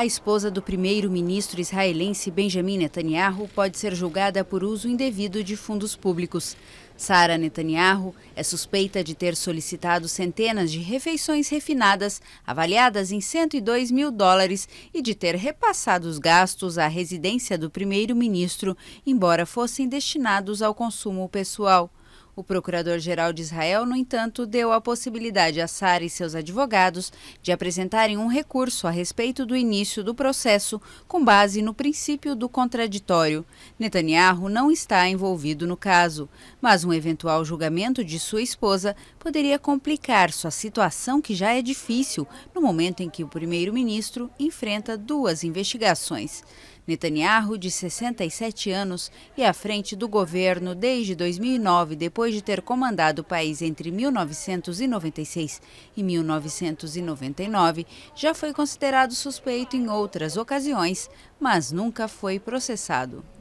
A esposa do primeiro-ministro israelense Benjamin Netanyahu pode ser julgada por uso indevido de fundos públicos. Sara Netanyahu é suspeita de ter solicitado centenas de refeições refinadas, avaliadas em 102 mil dólares, e de ter repassado os gastos à residência do primeiro-ministro, embora fossem destinados ao consumo pessoal. O procurador-geral de Israel, no entanto, deu a possibilidade a Sara e seus advogados de apresentarem um recurso a respeito do início do processo com base no princípio do contraditório. Netanyahu não está envolvido no caso, mas um eventual julgamento de sua esposa poderia complicar sua situação, que já é difícil no momento em que o primeiro-ministro enfrenta duas investigações. Netanyahu, de 67 anos, é à frente do governo desde 2009, depois de ter comandado o país entre 1996 e 1999, já foi considerado suspeito em outras ocasiões, mas nunca foi processado.